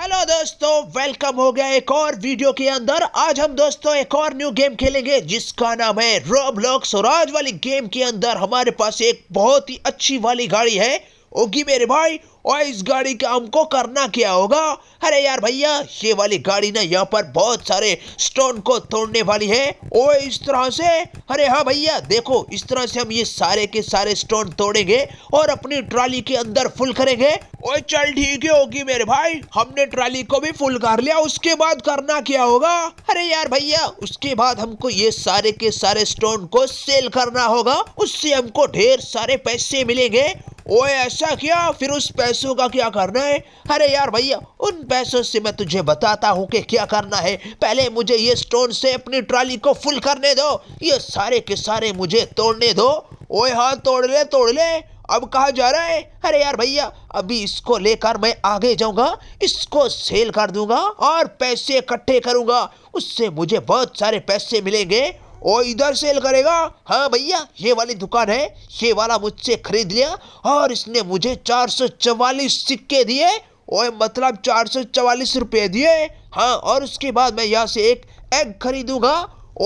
Hello दोस्तों welcome हो गया एक और वीडियो के अंदर आज हम दोस्तों एक और न्यू गेम खेलेंगे जिसका नाम है रोबलॉक्स और आज वाली गेम के अंदर हमारे पास एक बहुत ही अच्छी वाली गाड़ी है ओके मेरे भाई और इस गाड़ी का हमको करना क्या होगा अरे यार भैया ये वाली गाड़ी ना यहाँ पर बहुत सारे स्टोन को तोड़ने वाली है ओ इस तरह से अरे हाँ भैया देखो इस तरह से हम ये सारे के सारे स्टोन तोड़ेंगे और अपनी ट्रॉली के अंदर फुल करेंगे और चल ठीक है होगी मेरे भाई हमने ट्रॉली को भी फुल कर लिया उसके बाद करना क्या होगा अरे यार भैया उसके बाद हमको ये सारे के सारे स्टोन को सेल करना होगा उससे हमको ढेर सारे पैसे मिलेंगे ओए ऐसा क्या फिर उस पैसों का क्या करना है अरे यार भैया उन पैसों से मैं तुझे बताता हूँ कि क्या करना है पहले मुझे ये स्टोन से अपनी ट्राली को फुल करने दो ये सारे के सारे मुझे तोड़ने दो ओए हाँ तोड़ ले तोड़ ले अब कहा जा रहा है अरे यार भैया अभी इसको लेकर मैं आगे जाऊंगा इसको सेल कर दूंगा और पैसे इकट्ठे करूंगा उससे मुझे बहुत सारे पैसे मिलेंगे और इधर सेल करेगा हाँ भैया ये वाली दुकान है ये वाला मुझसे खरीद लिया और इसने मुझे चार सौ चवालीस सिक्के दिए और मतलब चार सौ चवालीस रुपये दिए हाँ और उसके बाद मैं यहाँ से एक एग खरीदूंगा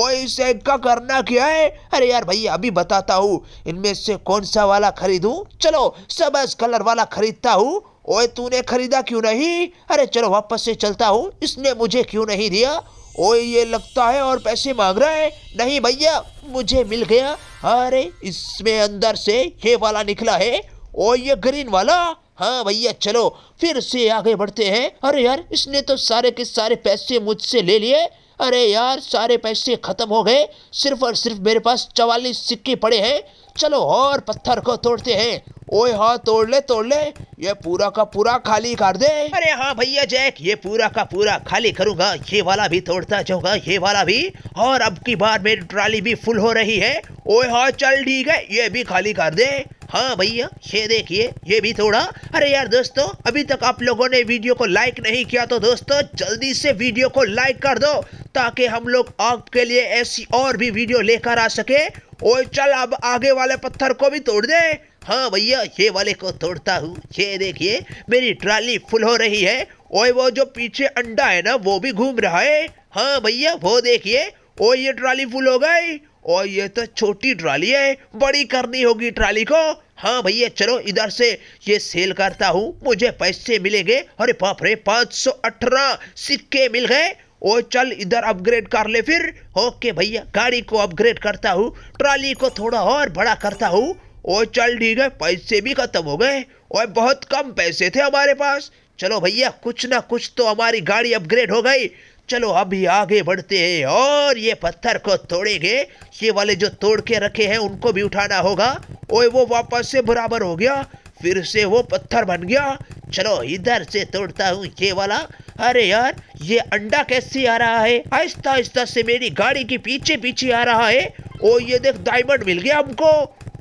और इस एग का करना क्या है अरे यार भैया अभी बताता हूँ इनमें से कौन सा वाला खरीदूँ चलो सबज कलर वाला खरीदता हूँ ओए तूने खरीदा क्यों नहीं अरे चलो वापस से चलता हूँ इसने मुझे क्यों नहीं दिया ओए ये लगता है और पैसे मांग रहा है नहीं भैया मुझे मिल गया अरे इसमें अंदर से ये वाला निकला है ओ ये ग्रीन वाला हाँ भैया चलो फिर से आगे बढ़ते हैं अरे यार इसने तो सारे के सारे पैसे मुझसे ले लिए अरे यार सारे पैसे खत्म हो गए सिर्फ और सिर्फ मेरे पास चवालीस सिक्के पड़े हैं चलो और पत्थर को तोड़ते हैं ओए हाँ तोड़ ले तोड़ ले ये पूरा का पूरा खाली कर दे अरे हाँ भैया जैक ये पूरा का पूरा खाली करूंगा ये वाला भी तोड़ता जाऊंगा ये वाला भी और अब की बार मेरी ट्राली भी फुल हो रही है ओए हाँ चल ठीक है ये भी खाली कर दे हाँ भैया ये देखिए ये भी थोड़ा अरे यार दोस्तों अभी तक आप लोगों ने वीडियो को लाइक नहीं किया तो दोस्तों जल्दी से वीडियो को लाइक कर दो ताकि हम लोग आपके लिए ऐसी और भी वीडियो लेकर आ सके ओए चल अब आगे वाले पत्थर को भी तोड़ दे हाँ भैया ये वाले को तोड़ता हूँ ये देखिए मेरी ट्राली फुल हो रही है और वो जो पीछे अंडा है ना वो भी घूम रहा है हाँ भैया वो देखिए और ये ट्राली फुल हो गई और ये तो छोटी ट्राली है बड़ी करनी होगी ट्राली को हाँ भैया चलो इधर से ये सेल करता हूँ मुझे पैसे मिलेंगे अरे बाप रे पाँच सौ अठारह सिक्के मिल गए ओ चल इधर अपग्रेड कर ले फिर ओके भैया गाड़ी को अपग्रेड करता हूँ ट्राली को थोड़ा और बड़ा करता हूँ ओ चल ठीक है पैसे भी खत्म हो गए और बहुत कम पैसे थे हमारे पास चलो भैया कुछ ना कुछ तो हमारी गाड़ी अपग्रेड हो गई चलो अभी आगे बढ़ते हैं और ये पत्थर को तोड़ेंगे ये वाले जो तोड़ के रखे हैं उनको भी उठाना होगा ओए वो वापस से बराबर हो गया फिर से वो पत्थर बन गया चलो इधर से तोड़ता हूँ ये वाला अरे यार ये अंडा कैसे आ रहा है आहिस्ता आहिस्ता से मेरी गाड़ी के पीछे पीछे आ रहा है ओ ये देख डायमंड मिल गया हमको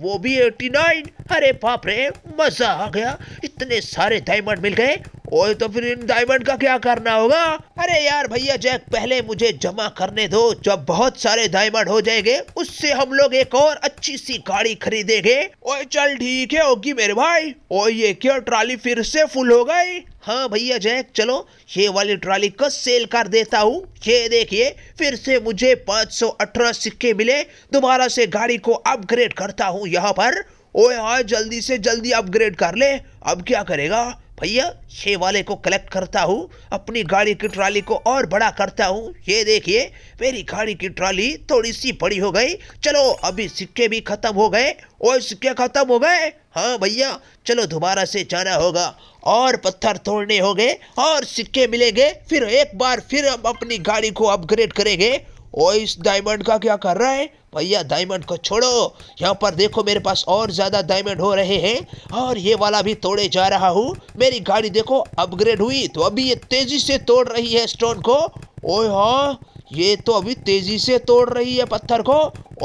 वो भी 89 अरे बाप रे मजा आ गया इतने सारे डायमंड मिल गए ओए तो फिर इन डायमंड का क्या करना होगा अरे यार भैया जैक पहले मुझे जमा करने दो जब बहुत सारे डायमंड हो जाएंगे उससे हम लोग एक और अच्छी सी गाड़ी खरीदेंगे ओए चल ठीक है ओगी मेरे भाई ओए ये क्या ट्रॉली फिर से फुल हो गई हाँ भैया जैक चलो ये वाली ट्रॉली कस सेल कर देता हूँ ये देखिए फिर से मुझे अठारह सिक्के मिले दोबारा से गाड़ी को अपग्रेड करता हूँ यहाँ पर ओए हाँ जल्दी से जल्दी अपग्रेड कर ले अब क्या करेगा भैया छे वाले को कलेक्ट करता हूँ अपनी गाड़ी की ट्राली को और बड़ा करता हूँ ये देखिए मेरी गाड़ी की ट्राली थोड़ी सी बड़ी हो गई चलो अभी सिक्के भी खत्म हो गए और सिक्के खत्म हो गए हाँ भैया चलो दोबारा से जाना होगा और पत्थर तोड़ने होंगे और सिक्के मिलेंगे फिर एक बार फिर हम अपनी गाड़ी को अपग्रेड करेंगे ओ इस डायमंड का क्या कर रहा है भैया डायमंड को छोड़ो यहाँ पर देखो मेरे पास और ज़्यादा डायमंड हो रहे हैं और ये वाला भी तोड़े जा रहा हूँ मेरी गाड़ी देखो अपग्रेड हुई तो अभी ये तेज़ी से तोड़ रही है स्टोन को ओए हाँ ये तो अभी तेज़ी से तोड़ रही है पत्थर को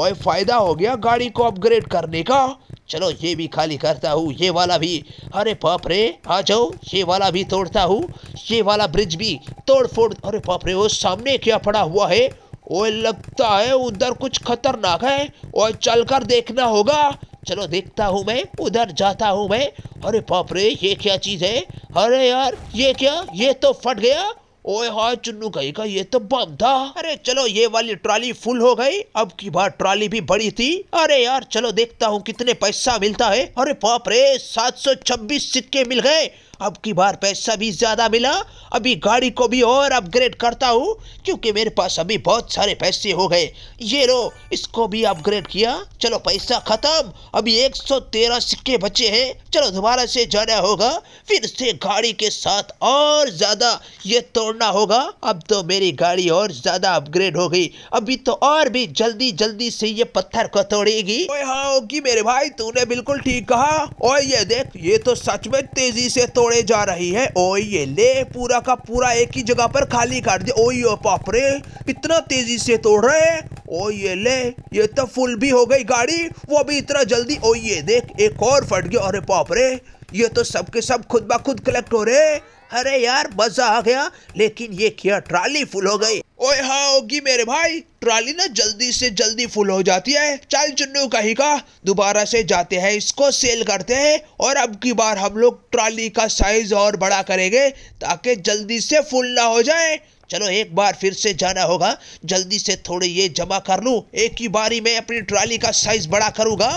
और फ़ायदा हो गया गाड़ी को अपग्रेड करने का चलो ये भी खाली करता हूँ ये वाला भी अरे पाप रे आ जाओ ये वाला भी तोड़ता हूँ ये वाला ब्रिज भी तोड़ फोड़ अरे पाप रे वो सामने क्या पड़ा हुआ है ओए लगता है उधर कुछ खतरनाक है और चल कर देखना होगा चलो देखता हूँ मैं उधर जाता हूँ मैं अरे बाप रे ये क्या चीज़ है अरे यार ये क्या ये तो फट गया ओए हाँ चुन्नू का ये तो बम था अरे चलो ये वाली ट्रॉली फुल हो गई अब की बार ट्रॉली भी बड़ी थी अरे यार चलो देखता हूँ कितने पैसा मिलता है अरे बाप रे सात सौ छब्बीस सिक्के मिल गए अब की बार पैसा भी ज़्यादा मिला अभी गाड़ी को भी और अपग्रेड करता हूँ क्योंकि मेरे पास अभी बहुत सारे पैसे हो गए ये रो इसको भी अपग्रेड किया चलो पैसा ख़त्म अभी 113 सिक्के बचे हैं चलो दोबारा से जाना होगा फिर से गाड़ी के साथ और ज़्यादा ये तोड़ना होगा अब तो मेरी गाड़ी और ज़्यादा अपग्रेड हो गई अभी तो और भी जल्दी जल्दी से ये पत्थर को तोड़ेगी हाँ होगी मेरे भाई तूने बिल्कुल ठीक कहा और ये देख ये तो सच में तेज़ी से तोड़ छोड़े जा रही है ओ ये ले पूरा का पूरा एक ही जगह पर खाली काट दिया ओ ये पापरे इतना तेजी से तोड़ रहे हैं ओ ये ले ये तो फुल भी हो गई गाड़ी वो भी इतना जल्दी ओ ये देख एक और फट गया अरे पापरे ये तो सबके सब खुद ब खुद कलेक्ट हो रहे अरे यार मजा आ गया लेकिन ये क्या ट्राली फुल हो गई ओए हाँ होगी मेरे भाई ट्राली ना जल्दी से जल्दी फुल हो जाती है चल चुन्नू ही का दोबारा से जाते हैं इसको सेल करते हैं और अब की बार हम लोग ट्राली का साइज और बड़ा करेंगे ताकि जल्दी से फुल ना हो जाए चलो एक बार फिर से जाना होगा जल्दी से थोड़े ये जमा कर लूँ एक ही बारी में अपनी ट्राली का साइज बड़ा करूँगा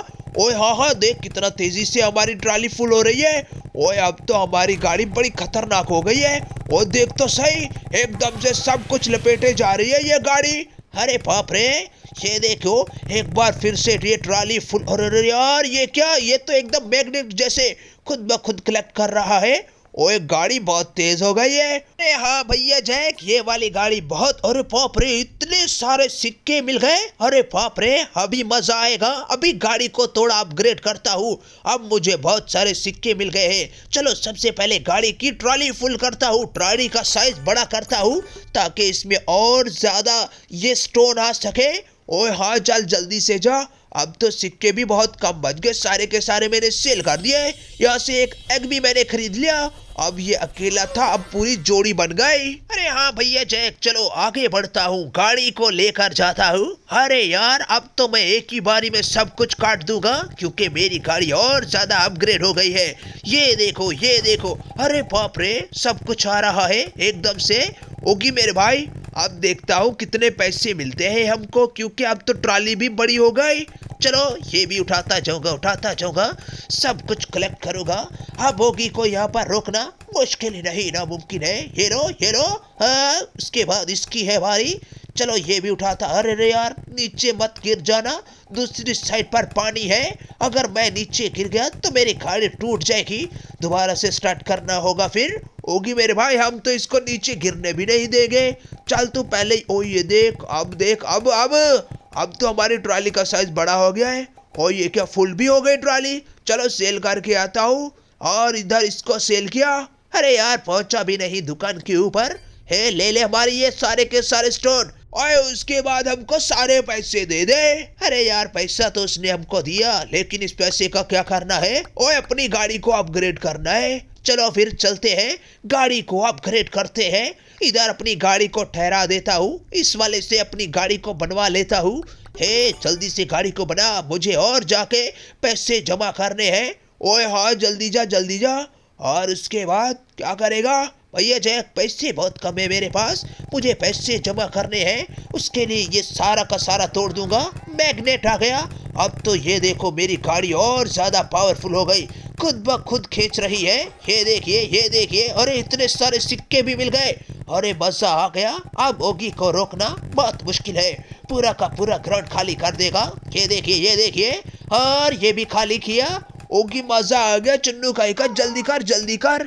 ओए हाँ हाँ देख कितना तेजी से हमारी ट्राली फुल हो रही है ओए अब तो हमारी गाड़ी बड़ी खतरनाक हो गई है ओ देख तो सही एकदम से सब कुछ लपेटे जा रही है ये गाड़ी अरे बाप रे ये देखो एक बार फिर से ये ट्राली फुल यार ये क्या ये तो एकदम मैग्नेट जैसे खुद ब खुद कलेक्ट कर रहा है ओए गाड़ी बहुत तेज हो गई है अरे हाँ भैया जैक ये वाली गाड़ी बहुत अरे पाप रे इतने सारे सिक्के मिल गए अरे पाप रे अभी मजा आएगा अभी गाड़ी को थोड़ा अपग्रेड करता हूँ अब मुझे बहुत सारे सिक्के मिल गए हैं चलो सबसे पहले गाड़ी की ट्रॉली फुल करता हूँ ट्रॉली का साइज बड़ा करता हूँ ताकि इसमें और ज्यादा ये स्टोन आ सके ओए हाँ चल जल्दी से जा अब तो सिक्के भी बहुत कम बच गए सारे के सारे मैंने सेल कर दिए यहाँ से एक एग भी मैंने खरीद लिया अब ये अकेला था अब पूरी जोड़ी बन गई अरे हाँ भैया जैक चलो आगे बढ़ता हूँ गाड़ी को लेकर जाता हूँ अरे यार अब तो मैं एक ही बारी में सब कुछ काट दूंगा क्योंकि मेरी गाड़ी और ज्यादा अपग्रेड हो गई है ये देखो ये देखो अरे बाप रे सब कुछ आ रहा है एकदम से होगी मेरे भाई अब देखता हूँ कितने पैसे मिलते हैं हमको क्योंकि अब तो ट्रॉली भी बड़ी हो गई चलो ये भी उठाता जाऊंगा उठाता जाऊंगा सब कुछ कलेक्ट करूंगा अब होगी को यहाँ पर रोकना मुश्किल ही नहीं नामुमकिन है हेरो हेरो हाँ उसके बाद इसकी है भारी चलो ये भी उठाता अरे रे यार नीचे मत गिर जाना दूसरी साइड पर पानी है अगर मैं नीचे गिर गया तो मेरी गाड़ी टूट जाएगी दोबारा से स्टार्ट करना होगा फिर होगी मेरे भाई हम तो इसको नीचे गिरने भी नहीं देंगे चल तू पहले ओ ये देख अब देख अब अब अब तो हमारी ट्रॉली का साइज बड़ा हो गया है और ये क्या फुल भी हो गई ट्रॉली चलो सेल करके आता हूँ और इधर इसको सेल किया अरे यार पहुंचा भी नहीं दुकान के ऊपर हे ले ले हमारे ये सारे के सारे स्टोन और उसके बाद हमको सारे पैसे दे दे अरे यार पैसा तो उसने हमको दिया लेकिन इस पैसे का क्या करना है और अपनी गाड़ी को अपग्रेड करना है चलो फिर चलते हैं गाड़ी को अपग्रेड करते हैं इधर अपनी गाड़ी को ठहरा देता हूँ इस वाले से अपनी गाड़ी को बनवा लेता हूँ हे जल्दी से गाड़ी को बना मुझे और जाके पैसे जमा करने हैं ओए हाँ जल्दी जा जल्दी जा और उसके बाद क्या करेगा भैया जय पैसे बहुत कम है मेरे पास मुझे पैसे जमा करने हैं उसके लिए ये सारा का सारा तोड़ दूंगा मैग्नेट आ गया अब तो ये देखो मेरी गाड़ी और ज़्यादा पावरफुल हो गई खुद ब खुद खींच रही है ये देखिए ये देखिए अरे इतने सारे सिक्के भी मिल गए अरे बस आ गया अब ओगी को रोकना बहुत मुश्किल है पूरा का पूरा ग्राउंड खाली कर देगा ये देखिए ये देखिए और ये भी खाली किया ओगी मजा आ गया चुन्नू का एक जल्दी कर जल्दी कर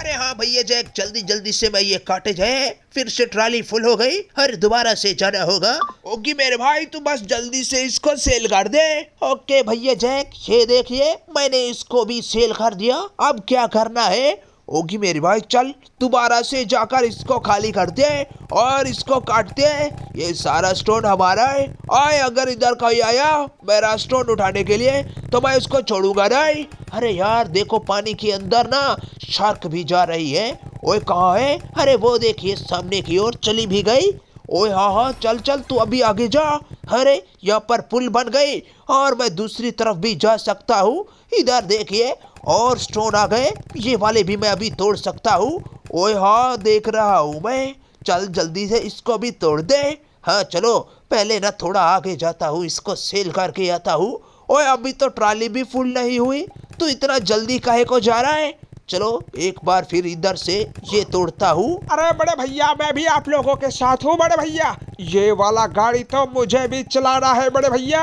अरे हाँ भैया जैक जल्दी जल्दी से मैं ये काटे जाए फिर से ट्राली फुल हो गई हर दोबारा से जाना होगा ओगी मेरे भाई तू बस जल्दी से इसको सेल कर दे ओके भैया जैक ये देखिए मैंने इसको भी सेल कर दिया अब क्या करना है होगी मेरे भाई चल दोबारा से जाकर इसको खाली करते हैं और इसको काटते हैं ये सारा स्टोन हमारा है आए अगर इधर कोई आया मेरा स्टोन उठाने के लिए तो मैं उसको छोड़ूंगा नहीं अरे यार देखो पानी के अंदर ना शार्क भी जा रही है ओए कहाँ है अरे वो देखिए सामने की ओर चली भी गई ओए हाँ हाँ चल चल तू अभी आगे जा अरे यहाँ पर पुल बन गई और मैं दूसरी तरफ भी जा सकता हूँ इधर देखिए और स्टोन आ गए ये वाले भी मैं अभी तोड़ सकता हूँ ओए हाँ देख रहा हूँ मैं चल जल्दी से इसको भी तोड़ दे हाँ चलो पहले ना थोड़ा आगे जाता हूँ इसको सेल करके आता हूँ ओए अभी तो ट्राली भी फुल नहीं हुई तो इतना जल्दी कहे को जा रहा है चलो एक बार फिर इधर से ये तोड़ता हूँ अरे बड़े भैया मैं भी आप लोगों के साथ हूँ बड़े भैया ये वाला गाड़ी तो मुझे भी चलाना है बड़े भैया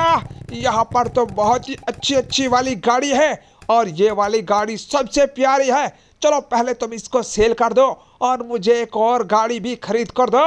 यहाँ पर तो बहुत ही अच्छी अच्छी वाली गाड़ी है और ये वाली गाड़ी सबसे प्यारी है चलो पहले तुम इसको सेल कर दो और मुझे एक और गाड़ी भी खरीद कर दो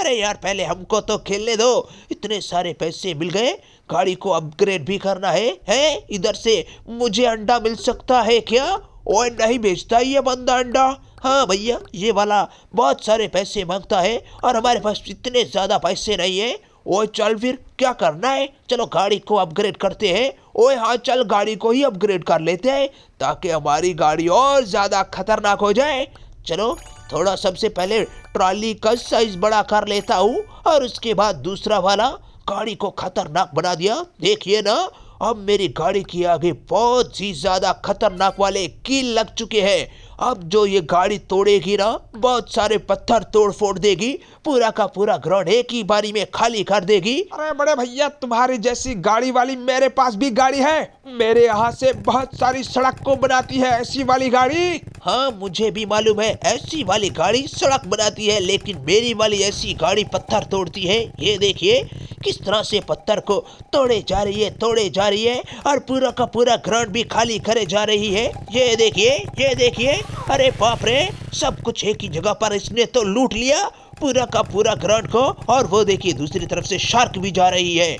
अरे यार पहले हमको तो खेलने दो इतने सारे पैसे मिल गए गाड़ी को अपग्रेड भी करना है है इधर से मुझे अंडा मिल सकता है क्या ओए नहीं बेचता ये बंदा अंडा हाँ भैया ये वाला बहुत सारे पैसे मांगता है और हमारे पास इतने ज़्यादा पैसे नहीं है ओए चल फिर क्या करना है चलो गाड़ी को अपग्रेड करते हैं ओए हाँ चल गाड़ी को ही अपग्रेड कर लेते हैं ताकि हमारी गाड़ी और ज़्यादा खतरनाक हो जाए चलो थोड़ा सबसे पहले ट्रॉली का साइज बड़ा कर लेता हूँ और उसके बाद दूसरा वाला गाड़ी को खतरनाक बना दिया देखिए ना अब मेरी गाड़ी के आगे बहुत ही ज़्यादा खतरनाक वाले कील लग चुके हैं अब जो ये गाड़ी तोड़ेगी ना बहुत सारे पत्थर तोड़ फोड़ देगी पूरा का पूरा ग्राउंड एक ही बारी में खाली कर देगी अरे बड़े भैया तुम्हारी जैसी गाड़ी वाली मेरे पास भी गाड़ी है मेरे यहाँ से बहुत सारी सड़क को बनाती है ऐसी वाली गाड़ी हाँ मुझे भी मालूम है ऐसी वाली गाड़ी सड़क बनाती है लेकिन मेरी वाली ऐसी गाड़ी पत्थर तोड़ती है ये देखिए किस तरह से पत्थर को तोड़े जा रही है तोड़े जा रही है और पूरा का पूरा ग्राउंड भी खाली करे जा रही है ये देखिए ये देखिए अरे बाप रे सब कुछ एक ही जगह पर इसने तो लूट लिया पूरा का पूरा ग्राउंड को और वो देखिए दूसरी तरफ से शार्क भी जा रही है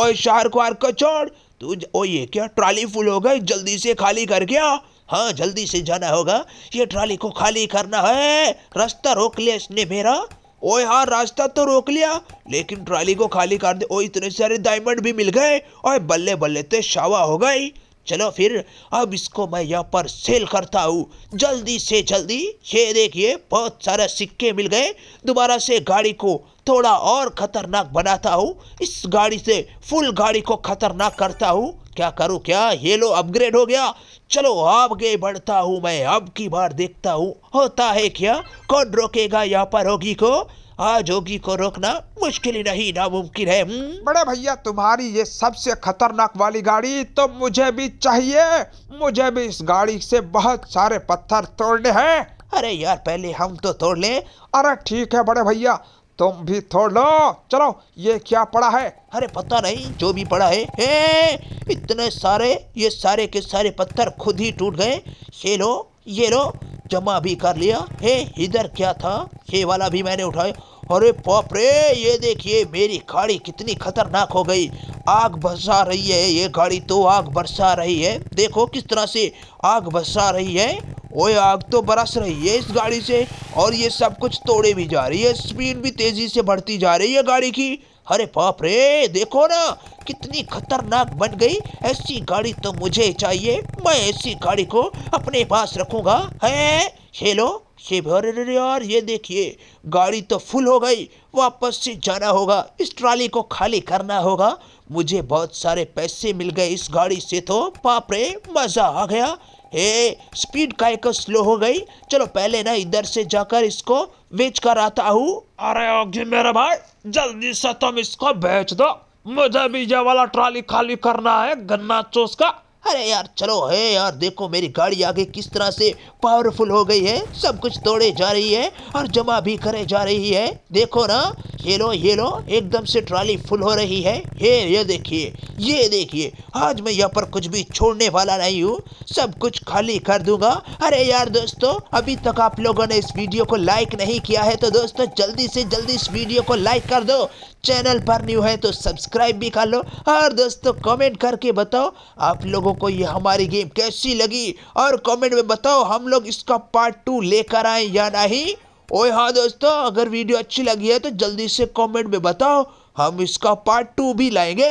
ओए शार्क वार्क को छोड़ तू ओ ये क्या ट्रॉली फुल हो गई जल्दी से खाली कर गया हाँ जल्दी से जाना होगा ये ट्रॉली को खाली करना है रास्ता रोक लिया इसने मेरा ओ यार हाँ, रास्ता तो रोक लिया लेकिन ट्रॉली को खाली कर दे ओ इतने सारे डायमंड भी मिल गए और बल्ले बल्ले तो शावा हो गई चलो फिर अब इसको मैं यहाँ पर सेल करता हूँ जल्दी से जल्दी ये देखिए बहुत सारे सिक्के मिल गए दोबारा से गाड़ी को थोड़ा और खतरनाक बनाता हूँ इस गाड़ी से फुल गाड़ी को खतरनाक करता हूँ क्या करूँ क्या ये लो अपग्रेड हो गया चलो आगे बढ़ता हूँ मैं अब की बार देखता हूँ होता है क्या कौन रोकेगा यहाँ पर होगी को आज होगी को रोकना मुश्किल ही नहीं नामुमकिन है हम्म। बड़े भैया तुम्हारी ये सबसे खतरनाक वाली गाड़ी तो मुझे भी चाहिए मुझे भी इस गाड़ी से बहुत सारे पत्थर तोड़ने हैं अरे यार पहले हम तो तोड़ लें अरे ठीक है बड़े भैया तुम भी तोड़ लो चलो ये क्या पड़ा है अरे पता नहीं जो भी पड़ा है ए, इतने सारे ये सारे के सारे पत्थर खुद ही टूट गए ये लो ये लो जमा भी कर लिया हे इधर क्या था ये वाला भी मैंने उठाया अरे पॉप रे ये देखिए मेरी गाड़ी कितनी खतरनाक हो गई आग बरसा रही है ये गाड़ी तो आग बरसा रही है देखो किस तरह से आग बरसा रही है ओए आग तो बरस रही है इस गाड़ी से और ये सब कुछ तोड़े भी जा रही है स्पीड भी तेज़ी से बढ़ती जा रही है गाड़ी की अरे बाप रे देखो ना कितनी खतरनाक बन गई ऐसी गाड़ी तो मुझे चाहिए मैं ऐसी गाड़ी को अपने पास रखूंगा है हेलो ये यार ये देखिए गाड़ी तो फुल हो गई वापस से जाना होगा इस ट्राली को खाली करना होगा मुझे बहुत सारे पैसे मिल गए इस गाड़ी से तो पापरे रे मज़ा आ गया हे स्पीड का एक स्लो हो गई चलो पहले ना इधर से जाकर इसको बेच कर आता हूँ अरे ओगी मेरे भाई जल्दी से तुम इसको बेच दो मुझे भी ये वाला ट्रॉली खाली करना है गन्ना चोस का अरे यार चलो है यार देखो मेरी गाड़ी आगे किस तरह से पावरफुल हो गई है सब कुछ तोड़े जा रही है और जमा भी करे जा रही है देखो ना ये लो ये लो एकदम से ट्रॉली फुल हो रही है हे ये देखिए ये देखिए आज मैं यहाँ पर कुछ भी छोड़ने वाला नहीं हूँ सब कुछ खाली कर दूंगा अरे यार दोस्तों अभी तक आप लोगों ने इस वीडियो को लाइक नहीं किया है तो दोस्तों जल्दी से जल्दी इस वीडियो को लाइक कर दो चैनल पर न्यू है तो सब्सक्राइब भी कर लो और दोस्तों कमेंट करके बताओ आप लोगों को ये हमारी गेम कैसी लगी और कमेंट में बताओ हम लोग इसका पार्ट टू लेकर आए या नहीं ओए हाँ दोस्तों अगर वीडियो अच्छी लगी है तो जल्दी से कमेंट में बताओ हम इसका पार्ट टू भी लाएंगे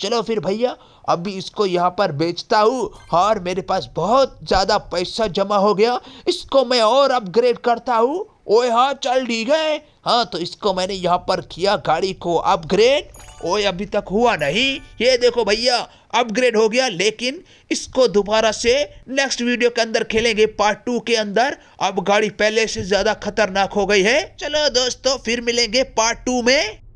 चलो फिर भैया अभी इसको यहाँ पर बेचता हूँ और मेरे पास बहुत ज़्यादा पैसा जमा हो गया इसको मैं और अपग्रेड करता हूँ ओए हाँ चल ठीक है हाँ तो इसको मैंने यहाँ पर किया गाड़ी को अपग्रेड ओए अभी तक हुआ नहीं ये देखो भैया अपग्रेड हो गया लेकिन इसको दोबारा से नेक्स्ट वीडियो के अंदर खेलेंगे पार्ट टू के अंदर अब गाड़ी पहले से ज़्यादा खतरनाक हो गई है चलो दोस्तों फिर मिलेंगे पार्ट टू में